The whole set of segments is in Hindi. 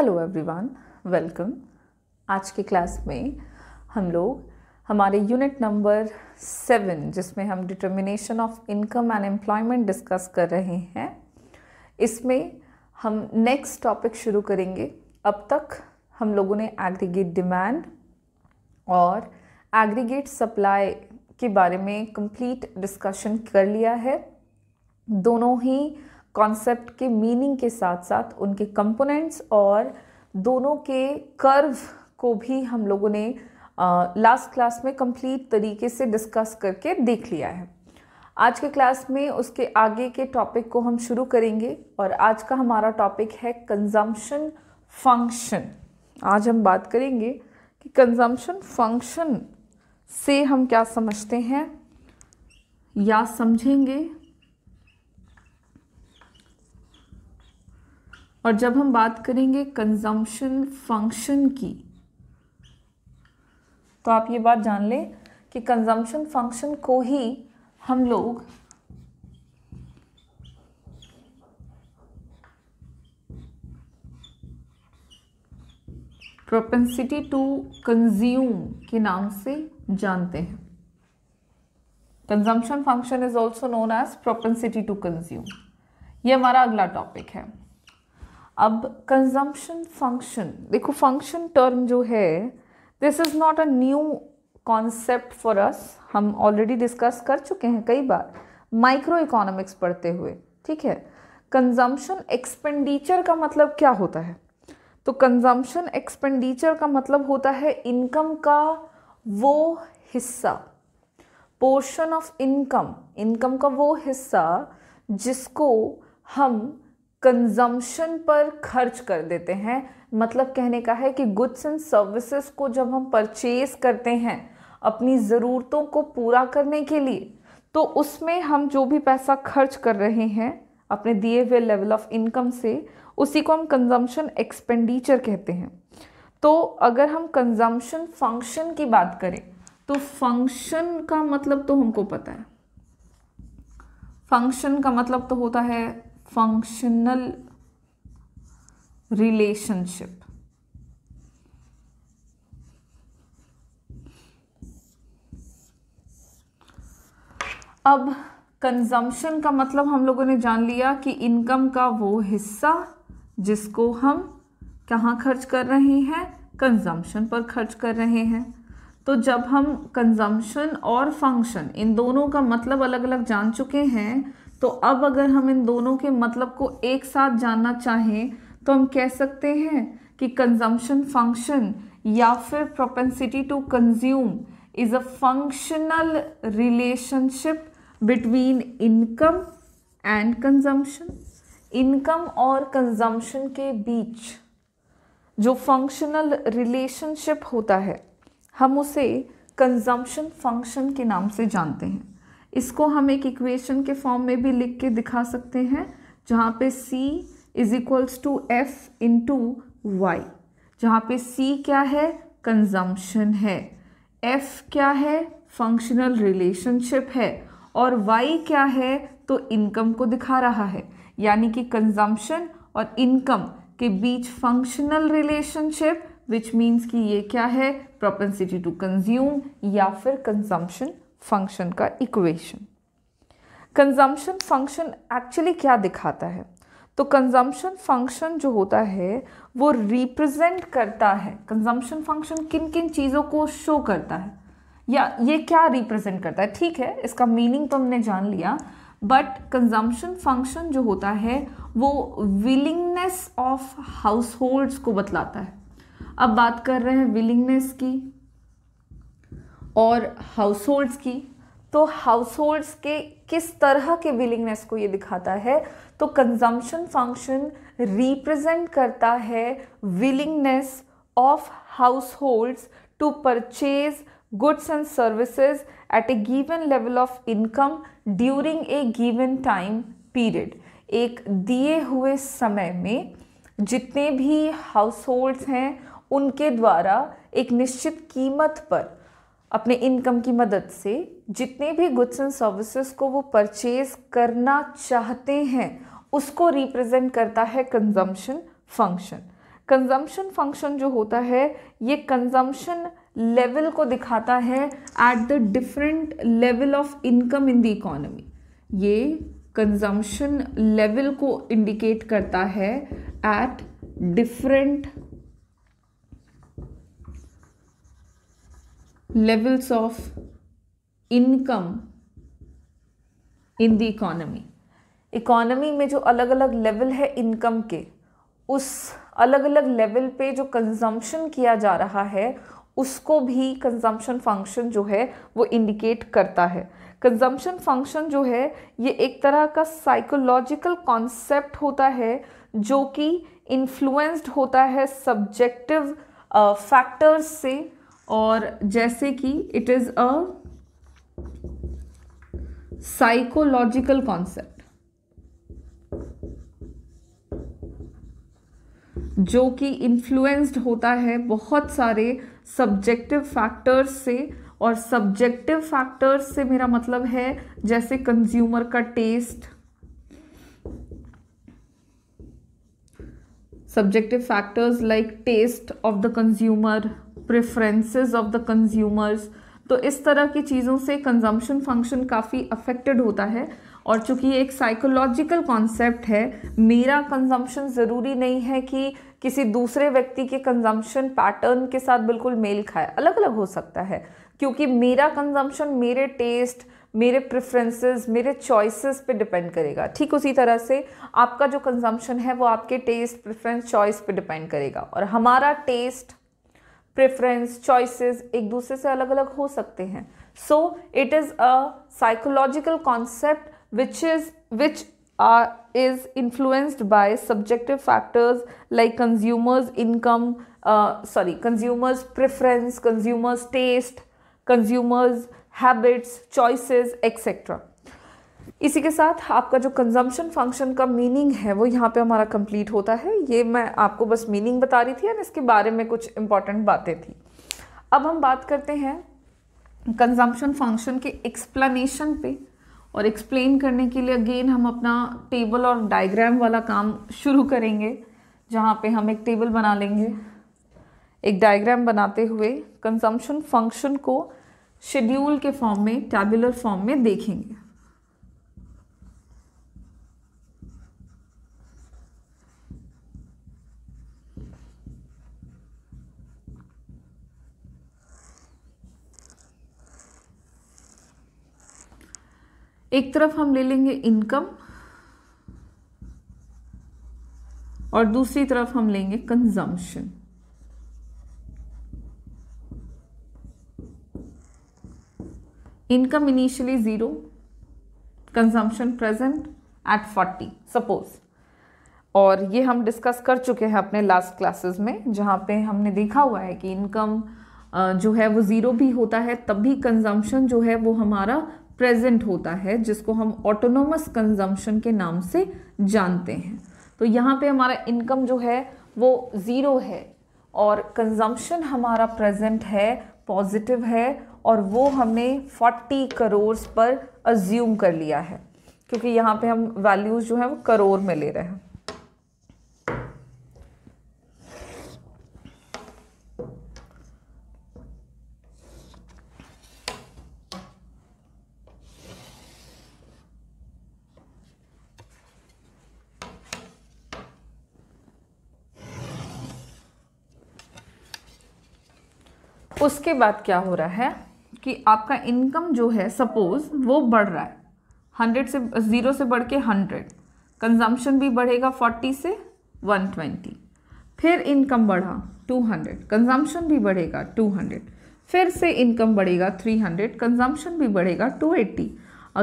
हेलो एवरीवन वेलकम आज की क्लास में हम लोग हमारे यूनिट नंबर सेवन जिसमें हम determination of income and employment discuss कर रहे हैं इसमें हम नेक्स्ट टॉपिक शुरू करेंगे अब तक हम लोगों ने एग्रीगेट डिमांड और एग्रीगेट सप्लाई के बारे में कंप्लीट डिस्कशन कर लिया है दोनों ही कॉन्सेप्ट के मीनिंग के साथ साथ उनके कंपोनेंट्स और दोनों के कर्व को भी हम लोगों ने लास्ट क्लास में कंप्लीट तरीके से डिस्कस करके देख लिया है आज के क्लास में उसके आगे के टॉपिक को हम शुरू करेंगे और आज का हमारा टॉपिक है कंजम्पशन फंक्शन आज हम बात करेंगे कि कंजम्पशन फंक्शन से हम क्या समझते हैं या समझेंगे और जब हम बात करेंगे कंजम्पशन फंक्शन की तो आप ये बात जान लें कि कंजम्पशन फंक्शन को ही हम लोग प्रोपेंसिटी टू कंज्यूम के नाम से जानते हैं consumption function is also known as propensity to consume ये हमारा अगला टॉपिक है अब कंजम्पशन फंक्शन देखो फंक्शन टर्म जो है this is not a new concept for us हम ऑलरेडी डिस्कस कर चुके हैं कई बार माइक्रो इकोनॉमिक्स पढ़ते हुए ठीक है कंजम्पशन एक्सपेंडिचर का मतलब क्या होता है तो कंजम्पशन एक्सपेंडिचर का मतलब होता है इनकम का वो हिस्सा पोर्शन ऑफ इनकम इनकम का वो हिस्सा जिसको हम कंजम्पशन पर खर्च कर देते हैं मतलब कहने का है कि गुड्स एंड सर्विसेज को जब हम परचेज करते हैं अपनी ज़रूरतों को पूरा करने के लिए तो उसमें हम जो भी पैसा खर्च कर रहे हैं अपने दिए हुए लेवल ऑफ इनकम से उसी को हम कंजम्पशन एक्सपेंडिचर कहते हैं तो अगर हम कंजम्पशन फंक्शन की बात करें तो फंक्शन का मतलब तो हमको पता है फंक्शन का मतलब तो होता है functional relationship. अब कंजम्पशन का मतलब हम लोगों ने जान लिया कि इनकम का वो हिस्सा जिसको हम कहाँ खर्च कर रहे हैं कंजम्पशन पर खर्च कर रहे हैं तो जब हम कंजम्पशन और फंक्शन इन दोनों का मतलब अलग अलग जान चुके हैं तो अब अगर हम इन दोनों के मतलब को एक साथ जानना चाहें तो हम कह सकते हैं कि कंजम्पशन फंक्शन या फिर propensity to consume is a functional relationship between income and consumption income और कंजम्पशन के बीच जो फंक्शनल रिलेशनशिप होता है हम उसे कंजम्पशन फंक्शन के नाम से जानते हैं इसको हम एक इक्वेशन के फॉर्म में भी लिख के दिखा सकते हैं जहाँ पे c is equals to F to Y जहाँ पे c क्या है कंजम्पशन है f क्या है फंक्शनल रिलेशनशिप है और y क्या है तो इनकम को दिखा रहा है यानी कि कंजम्पशन और इनकम के बीच फंक्शनल रिलेशनशिप विच मीन्स कि ये क्या है प्रोपेंसिटी टू कंज्यूम या फिर कंजम्पशन फंक्शन का इक्वेशन कंजम्पशन फंक्शन एक्चुअली क्या दिखाता है तो कंजम्पशन फंक्शन जो होता है वो रिप्रेजेंट करता है कंजम्पशन फंक्शन किन किन चीज़ों को शो करता है या ये क्या रिप्रेजेंट करता है ठीक है इसका मीनिंग तो हमने जान लिया बट कंजम्पशन फंक्शन जो होता है वो विलिंगनेस ऑफ हाउस होल्ड्स को बतलाता है अब बात कर रहे हैं विलिंगनेस की और हाउस होल्ड्स की तो हाउस होल्ड्स के किस तरह के विलिंगनेस को ये दिखाता है तो कंजम्पशन फंक्शन रिप्रेजेंट करता है willingness of households to purchase goods and services at a given level of income during a given time period एक दिए हुए समय में जितने भी हाउस होल्ड्स हैं उनके द्वारा एक निश्चित कीमत पर अपने इनकम की मदद से जितने भी गुड्स एंड सर्विसेज को वो परचेज करना चाहते हैं उसको रिप्रेजेंट करता है कंजम्पशन फंक्शन कंजम्पशन फंक्शन जो होता है ये कंजम्पशन लेवल को दिखाता है at the different level of income in the economy ये कंजम्पशन लेवल को इंडिकेट करता है at different levels of income in the economy economy में जो अलग अलग लेवल है इनकम के उस अलग अलग लेवल पे जो कंजम्पशन किया जा रहा है उसको भी कंजम्पशन फंक्शन जो है वो इंडिकेट करता है कंजम्पशन फंक्शन जो है ये एक तरह का साइकोलॉजिकल कॉन्सेप्ट होता है जो कि इन्फ्लुएंस्ड होता है सब्जेक्टिव फैक्टर्स uh, से और जैसे कि it is a psychological concept जो कि इन्फ्लुएंस्ड होता है बहुत सारे सब्जेक्टिव फैक्टर्स से और सब्जेक्टिव फैक्टर्स से मेरा मतलब है जैसे कंज्यूमर का taste subjective factors like taste of the consumer preferences of the consumers तो इस तरह की चीज़ों से कंजम्पशन फंक्शन काफ़ी अफेक्टेड होता है और चूंकि एक साइकोलॉजिकल कॉन्सेप्ट है मेरा कंजम्पशन ज़रूरी नहीं है कि किसी दूसरे व्यक्ति के कंजम्पशन पैटर्न के साथ बिल्कुल मेल खाए अलग अलग हो सकता है क्योंकि मेरा कंजम्पशन मेरे टेस्ट मेरे प्रेफरेंसेस मेरे चॉइसेस पे डिपेंड करेगा ठीक उसी तरह से आपका जो कंजम्पशन है वो आपके टेस्ट प्रेफरेंस चॉइस पे डिपेंड करेगा और हमारा टेस्ट प्रेफरेंस चॉइसेस एक दूसरे से अलग अलग हो सकते हैं so it is a psychological concept which is which are is influenced by subjective factors like consumers income sorry consumers preference consumers taste consumers habits choices etcetera इसी के साथ आपका जो कंजम्पशन फंक्शन का मीनिंग है वो यहाँ पे हमारा कंप्लीट होता है ये मैं आपको बस मीनिंग बता रही थी एंड इसके बारे में कुछ इम्पॉर्टेंट बातें थी अब हम बात करते हैं कंजम्पशन फंक्शन के एक्सप्लेनेशन पे और एक्सप्लेन करने के लिए अगेन हम अपना टेबल और डायग्राम वाला काम शुरू करेंगे जहाँ पे हम एक टेबल बना लेंगे एक डायग्राम बनाते हुए कंजम्पशन फंक्शन को शेड्यूल के फॉर्म में टेबुलर फॉर्म में देखेंगे एक तरफ हम ले लेंगे इनकम और दूसरी तरफ हम लेंगे consumption income initially zero consumption present at forty suppose और ये हम डिस्कस कर चुके हैं अपने लास्ट क्लासेस में जहां पे हमने देखा हुआ है कि इनकम जो है वो ज़ीरो भी होता है तब भी कंजम्पशन जो है वो हमारा प्रेजेंट होता है जिसको हम ऑटोनोमस कंजम्पशन के नाम से जानते हैं तो यहाँ पे हमारा इनकम जो है वो ज़ीरो है और कंजम्पशन हमारा प्रेजेंट है पॉजिटिव है और वो हमने 40 करोड़ पर अज्यूम कर लिया है क्योंकि यहाँ पे हम वैल्यूज़ जो हैं वो करोड़ में ले रहे हैं उसके बाद क्या हो रहा है कि आपका इनकम जो है सपोज़ वो बढ़ रहा है हंड्रेड से ज़ीरो से बढ़ के हंड्रेड कंजम्पशन भी बढ़ेगा फोर्टी से वन ट्वेंटी फिर इनकम बढ़ा टू हंड्रेड कंजम्पशन भी बढ़ेगा टू हंड्रेड फिर से इनकम बढ़ेगा थ्री हंड्रेड कंजम्पशन भी बढ़ेगा टू एट्टी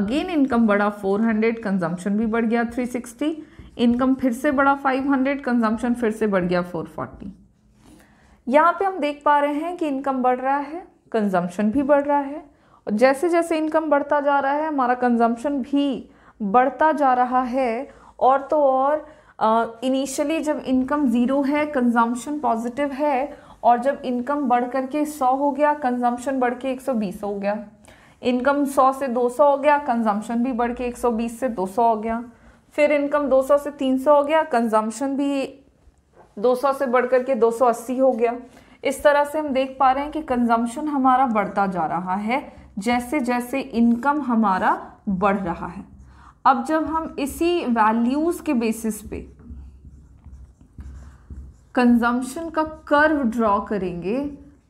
अगेन इनकम बढ़ा फोर हंड्रेड कंजम्पशन भी बढ़ गया थ्री सिक्सटी इनकम फिर से बढ़ा फाइव हंड्रेड कंजम्पशन फिर से बढ़ गया फोर फोर्टी यहाँ पे हम देख पा रहे हैं कि इनकम बढ़ रहा है कंजम्पशन भी बढ़ रहा है और जैसे जैसे इनकम बढ़ता जा रहा है हमारा कंजम्पशन भी बढ़ता जा रहा है और तो और इनिशियली जब इनकम ज़ीरो है कंजम्पशन पॉजिटिव है और जब इनकम बढ़ करके सौ हो गया कंजम्पशन बढ़ के एक सौ बीस हो गया इनकम सौ से दो सौ हो गया कंजम्पशन भी बढ़ के एक सौ बीस से दो सौ हो गया फिर इनकम दो सौ से तीन सौ हो गया कंजम्पशन भी 200 से बढ़कर के 280 हो गया इस तरह से हम देख पा रहे हैं कि कंजम्पशन हमारा बढ़ता जा रहा है जैसे जैसे इनकम हमारा बढ़ रहा है अब जब हम इसी वैल्यूज़ के बेसिस पे कंजम्पशन का कर्व ड्रॉ करेंगे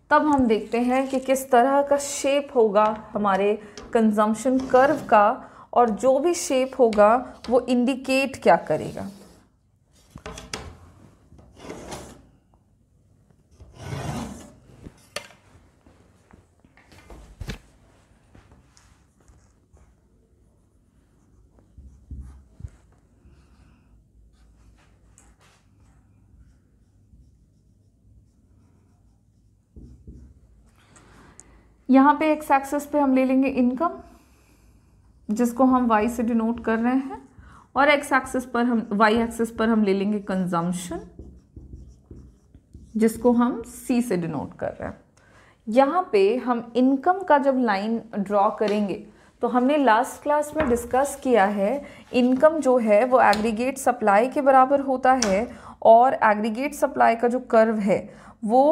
तब हम देखते हैं कि किस तरह का शेप होगा हमारे कंजम्पशन कर्व का और जो भी शेप होगा वो इंडिकेट क्या करेगा यहाँ पे एक्स एक्सेस पे हम ले लेंगे इनकम जिसको हम वाई से डिनोट कर रहे हैं और एक्स एक्सेस पर हम वाई एक्सेस पर हम ले लेंगे कंजम्पशन जिसको हम सी से डिनोट कर रहे हैं यहाँ पे हम इनकम का जब लाइन ड्रॉ करेंगे तो हमने लास्ट क्लास में डिस्कस किया है इनकम जो है वो एग्रीगेट सप्लाई के बराबर होता है और एग्रीगेट सप्लाई का जो कर्व है वो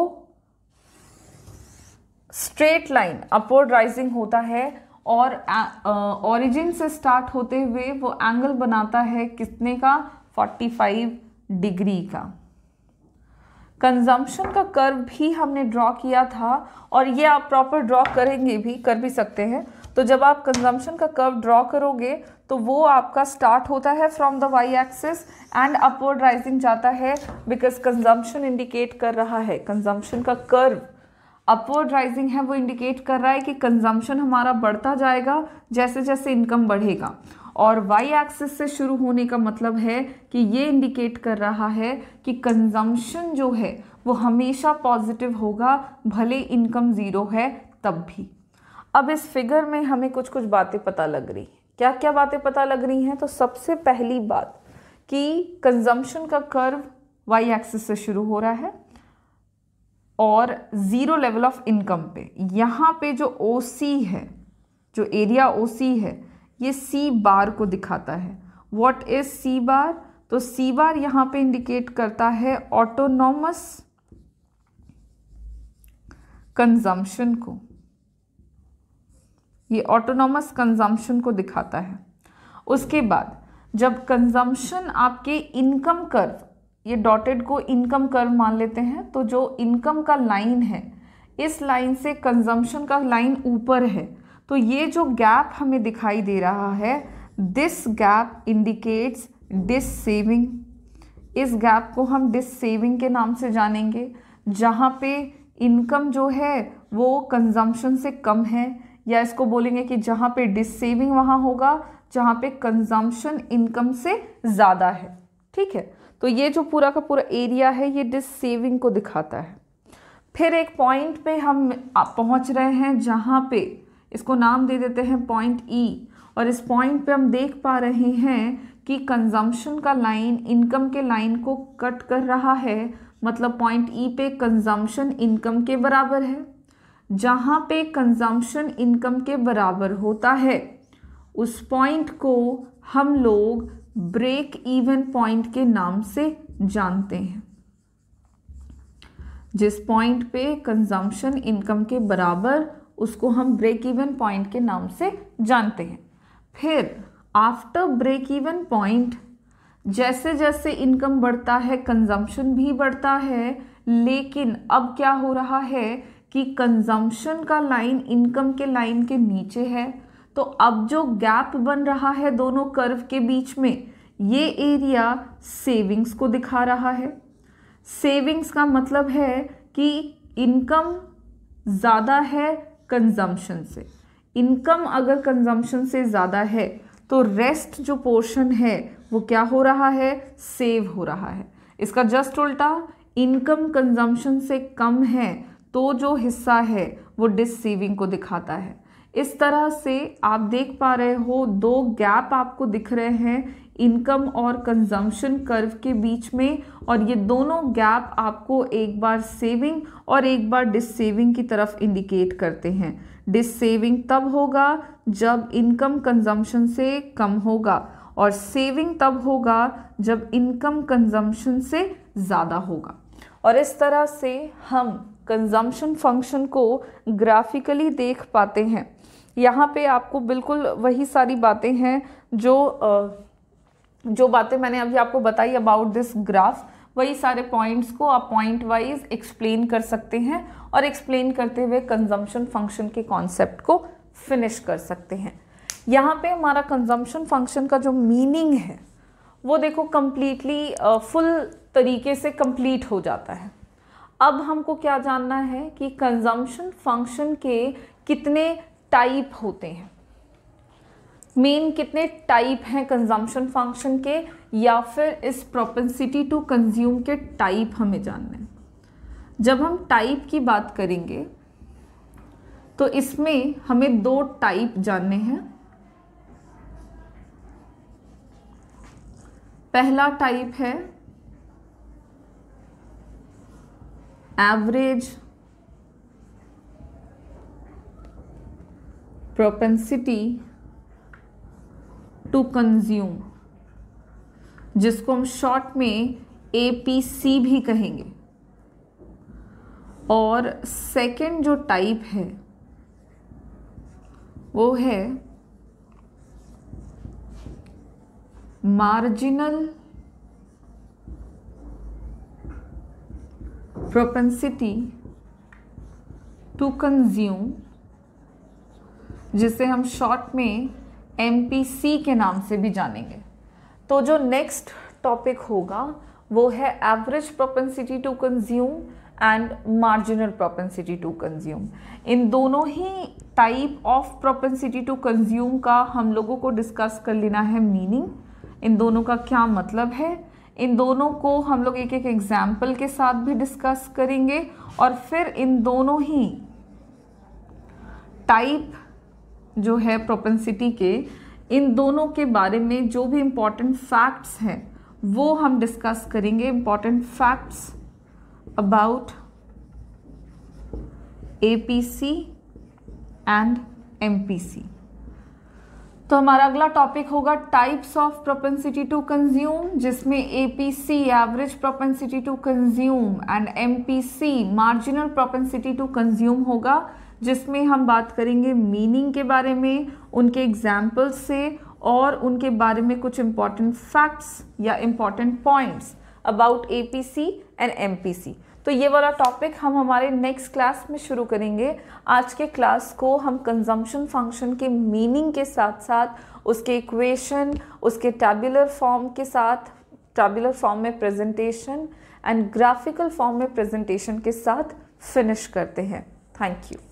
स्ट्रेट लाइन अपवर्ड राइजिंग होता है और ओरिजिन से स्टार्ट होते हुए वो एंगल बनाता है कितने का 45 डिग्री का कंजम्पशन का कर्व भी हमने ड्रॉ किया था और ये आप प्रॉपर ड्रॉ करेंगे भी कर भी सकते हैं तो जब आप कंजम्पशन का कर्व ड्रॉ करोगे तो वो आपका स्टार्ट होता है from the Y axis and upward rising जाता है बिकॉज कंजम्पशन इंडिकेट कर रहा है कंजम्पशन का कर्व अपवर्ड राइजिंग है वो इंडिकेट कर रहा है कि कंजम्पशन हमारा बढ़ता जाएगा जैसे जैसे इनकम बढ़ेगा और वाई एक्सिस से शुरू होने का मतलब है कि ये इंडिकेट कर रहा है कि कंजम्पशन जो है वो हमेशा पॉजिटिव होगा भले इनकम ज़ीरो है तब भी अब इस फिगर में हमें कुछ कुछ बातें पता लग रही हैं क्या क्या बातें पता लग रही हैं तो सबसे पहली बात कि कंजम्पशन का कर्व वाई एक्सिस से शुरू हो रहा है और ज़ीरो लेवल ऑफ इनकम पे यहाँ पे जो ओ है जो एरिया ओ है ये सी बार को दिखाता है वॉट इज़ सी बार तो सी बार यहाँ पे इंडिकेट करता है ऑटोनॉमस कंजम्पशन को ये ऑटोनॉमस कंजम्पशन को दिखाता है उसके बाद जब कंजम्पशन आपके इनकम कर्व ये डॉटेड को इनकम कर्व मान लेते हैं तो जो इनकम का लाइन है इस लाइन से कंजम्पशन का लाइन ऊपर है तो ये जो गैप हमें दिखाई दे रहा है this gap indicates dissaving इस गैप को हम डिस सेविंग के नाम से जानेंगे जहाँ पे इनकम जो है वो कंजम्पशन से कम है या इसको बोलेंगे कि जहाँ पे डिस सेविंग वहाँ होगा जहाँ पे कंजम्पशन इनकम से ज़्यादा है ठीक है तो ये जो पूरा का पूरा एरिया है ये डिस सेविंग को दिखाता है फिर एक पॉइंट पे हम पहुंच रहे हैं जहाँ पे इसको नाम दे देते हैं पॉइंट ई e। और इस पॉइंट पे हम देख पा रहे हैं कि कंजम्पशन का लाइन इनकम के लाइन को कट कर रहा है मतलब पॉइंट ई e पे कंजम्पशन इनकम के बराबर है जहाँ पे कंजम्पशन इनकम के बराबर होता है उस पॉइंट को हम लोग ब्रेक इवन पॉइंट के नाम से जानते हैं जिस पॉइंट पे कंजम्पशन इनकम के बराबर उसको हम ब्रेक इवन पॉइंट के नाम से जानते हैं फिर आफ्टर ब्रेक इवन पॉइंट जैसे जैसे इनकम बढ़ता है कंजम्पशन भी बढ़ता है लेकिन अब क्या हो रहा है कि कंजम्पशन का लाइन इनकम के लाइन के नीचे है तो अब जो गैप बन रहा है दोनों कर्व के बीच में ये एरिया सेविंग्स को दिखा रहा है सेविंग्स का मतलब है कि इनकम ज़्यादा है कंजम्पशन से इनकम अगर कंजम्पशन से ज़्यादा है तो रेस्ट जो पोर्शन है वो क्या हो रहा है सेव हो रहा है इसका जस्ट उल्टा इनकम कंजम्पशन से कम है तो जो हिस्सा है वो डिस सेविंग को दिखाता है इस तरह से आप देख पा रहे हो दो गैप आपको दिख रहे हैं इनकम और कंजम्पशन कर्व के बीच में और ये दोनों गैप आपको एक बार सेविंग और एक बार डिस सेविंग की तरफ इंडिकेट करते हैं डिस सेविंग तब होगा जब इनकम कंजम्पशन से कम होगा और सेविंग तब होगा जब इनकम कंजम्पशन से ज़्यादा होगा और इस तरह से हम कंजम्पशन फंक्शन को ग्राफिकली देख पाते हैं यहाँ पे आपको बिल्कुल वही सारी बातें हैं जो जो बातें मैंने अभी आपको बताई अबाउट दिस ग्राफ वही सारे पॉइंट्स को आप पॉइंट वाइज एक्सप्लेन कर सकते हैं और एक्सप्लेन करते हुए कंजम्पशन फंक्शन के कॉन्सेप्ट को फिनिश कर सकते हैं यहाँ पे हमारा कंजम्पशन फंक्शन का जो मीनिंग है वो देखो कम्प्लीटली फुल तरीके से कंप्लीट हो जाता है अब हमको क्या जानना है कि कंजम्पशन फंक्शन के कितने टाइप होते हैं मेन कितने टाइप हैं कंजम्पशन फंक्शन के या फिर इस प्रोपेंसिटी टू कंज्यूम के टाइप हमें जानने जब हम टाइप की बात करेंगे तो इसमें हमें दो टाइप जानने हैं पहला टाइप है एवरेज प्रोपेंसिटी टू कंज्यूम जिसको हम शॉर्ट में ए पी सी भी कहेंगे और सेकेंड जो टाइप है वो है मार्जिनल प्रोपेंसिटी टू कंज्यूम जिसे हम शॉर्ट में एम के नाम से भी जानेंगे तो जो नेक्स्ट टॉपिक होगा वो है average propensity to consume and marginal propensity to consume इन दोनों ही type of propensity to consume का हम लोगों को डिस्कस कर लेना है मीनिंग इन दोनों का क्या मतलब है इन दोनों को हम लोग एक एक एग्जाम्पल के साथ भी डिस्कस करेंगे और फिर इन दोनों ही टाइप जो है प्रोपेंसिटी के इन दोनों के बारे में जो भी इम्पॉर्टेंट फैक्ट्स हैं वो हम डिस्कस करेंगे important facts about A P C and M P C तो हमारा अगला टॉपिक होगा types of propensity to consume जिसमें A P C average propensity to consume and M P C marginal propensity to consume होगा जिसमें हम बात करेंगे मीनिंग के बारे में उनके एग्जाम्पल्स से और उनके बारे में कुछ इम्पॉर्टेंट फैक्ट्स या important points about A P C and M P C तो ये वाला टॉपिक हम हमारे नेक्स्ट क्लास में शुरू करेंगे आज के क्लास को हम कंजम्पशन फंक्शन के मीनिंग के साथ साथ उसके इक्वेशन उसके टैबुलर फॉर्म के साथ टैबुलर फॉर्म में प्रेजेंटेशन एंड ग्राफिकल फॉर्म में प्रेजेंटेशन के साथ फिनिश करते हैं थैंक यू